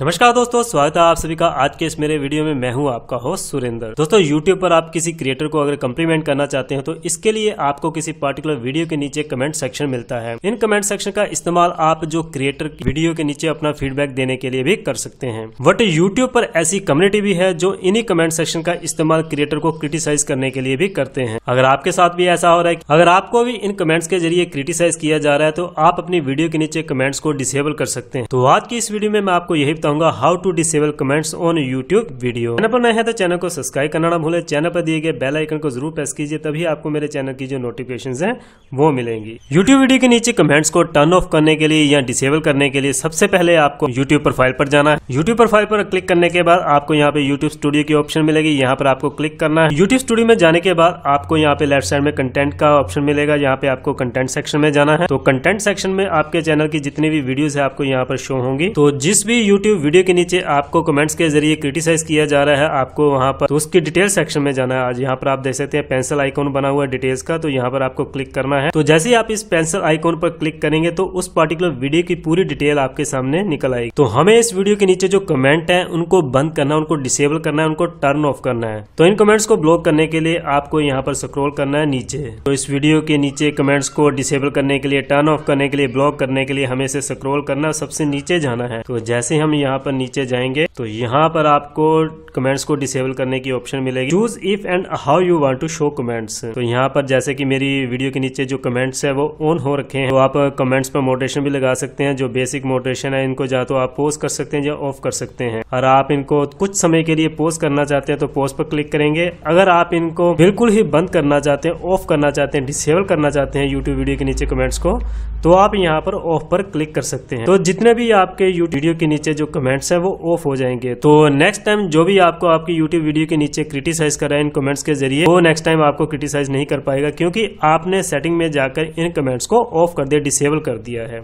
नमस्कार दोस्तों स्वागत है आप सभी का आज के इस मेरे वीडियो में मैं हूं आपका होस्ट सुरेंद्र दोस्तों यूट्यूब पर आप किसी क्रिएटर को अगर कम्प्लीमेंट करना चाहते हैं तो इसके लिए आपको किसी पर्टिकुलर वीडियो के नीचे कमेंट सेक्शन मिलता है इन कमेंट सेक्शन का इस्तेमाल आप जो क्रिएटर वीडियो के नीचे अपना फीडबैक देने के लिए भी कर सकते हैं बट यूट्यूब पर ऐसी कम्युनिटी भी है जो इन्हीं कमेंट सेक्शन का इस्तेमाल क्रिएटर को क्रिटिसाइज करने के लिए भी करते हैं अगर आपके साथ भी ऐसा हो रहा है अगर आपको भी इन कमेंट्स के जरिए क्रिटिसाइज किया जा रहा है तो आप अपनी वीडियो के नीचे कमेंट्स को डिसेबल कर सकते हैं तो आज की इस वीडियो में मैं आपको यही बताऊंगा how to disable comments on YouTube video channel पर नए हैं तो चैनल को सब्सक्राइब करना ना भूले चैनल पर दिए गए बेल आइकन को जरूर प्रेस कीजिए तभी आपको मेरे चैनल की जो नोटिफिकेशन है वो मिलेंगी यूट्यूब वीडियो के नीचे कमेंट्स को टर्न ऑफ करने के लिए या डिसेबल करने के लिए सबसे पहले आपको यूट्यूब प्रोफाइल पर जाना है यूट्यूब प्रोफाइल पर क्लिक करने के बाद आपको यहाँ पे यूट्यूब स्टूडियो की ऑप्शन मिलेगी यहाँ पर आपको क्लिक करना है यूट्यूब स्टूडियो में जाने के बाद आपको यहाँ पे लेफ्ट साइड में कंटेंट का ऑप्शन मिलेगा यहाँ पे आपको कंटेंट सेक्शन में जाना है तो कंटेंट सेक्शन में आपके चैनल की जितनी भी वीडियोस है आपको यहाँ पर शो होंगी तो जिस भी यूट्यूब वीडियो के नीचे आपको कमेंट्स के जरिए क्रिटिसाइज किया जा रहा है आपको वहां पर तो उसकी डिटेल सेक्शन में जाना है आज यहाँ पर आप देख सकते हैं पेंसिल आइकॉन बना हुआ है डिटेल्स का तो यहाँ पर आपको क्लिक करना है तो जैसे ही आप इस पेंसिल आइकॉन पर क्लिक करेंगे तो उस पर्टिकुलर वीडियो की पूरी डिटेल आपके सामने निकल आएगी तो हमें इस वीडियो के नीचे जो कमेंट है उनको बंद करना है उनको डिसेबल करना है उनको टर्न ऑफ करना है तो इन कमेंट्स को ब्लॉक करने के लिए आपको यहाँ पर स्क्रोल करना है नीचे तो इस वीडियो के नीचे कमेंट्स को डिसेबल करने के लिए टर्न ऑफ करने के लिए ब्लॉक करने के लिए हमें इसे स्क्रोल करना सबसे नीचे जाना है तो जैसे हम यहाँ पर नीचे जाएंगे तो यहाँ पर आपको कमेंट्स को डिसेबल करने की ऑप्शन मिलेगी choose if and how you want to show comments तो यहाँ पर जैसे कि मेरी वीडियो के नीचे जो कमेंट्स है वो ऑन हो रखे हैं तो आप कमेंट्स पर मोटेशन भी लगा सकते हैं जो बेसिक मोटेशन है इनको या तो आप पोस्ट कर सकते हैं या ऑफ कर सकते हैं और आप इनको कुछ समय के लिए पोस्ट करना चाहते हैं तो पोस्ट पर क्लिक करेंगे अगर आप इनको बिल्कुल ही बंद करना चाहते हैं ऑफ करना चाहते हैं डिसेबल करना चाहते हैं यूट्यूब वीडियो के नीचे कमेंट्स को तो आप यहाँ पर ऑफ पर क्लिक कर सकते हैं तो जितने भी आपके यूट्यूब वीडियो के नीचे जो कमेंट्स हैं वो ऑफ हो जाएंगे तो नेक्स्ट टाइम जो भी आपको आपकी यूट्यूब वीडियो के नीचे क्रिटिसाइज करा है इन कमेंट्स के जरिए वो नेक्स्ट टाइम आपको क्रिटिसाइज नहीं कर पाएगा क्योंकि आपने सेटिंग में जाकर इन कमेंट्स को ऑफ कर दिया डिसेबल कर दिया है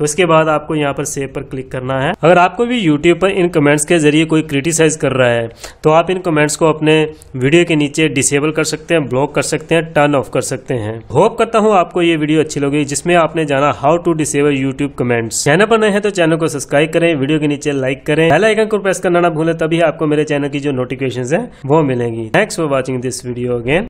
तो इसके बाद आपको यहाँ पर सेव पर क्लिक करना है अगर आपको भी यूट्यूब पर इन कमेंट्स के जरिए कोई क्रिटिसाइज कर रहा है तो आप इन कमेंट्स को अपने वीडियो के नीचे डिसेबल कर सकते हैं ब्लॉक कर सकते हैं टर्न ऑफ कर सकते हैं होप करता हूँ आपको ये वीडियो अच्छी लगी जिसमें आपने जाना how to disable YouTube comments channel पर नए हैं तो चैनल को सब्सक्राइब करें वीडियो के नीचे लाइक करें बेलाइकन को प्रेस करना ना भूलें तभी आपको मेरे चैनल की जो नोटिफिकेशन है वो मिलेंगी thanks for watching this video again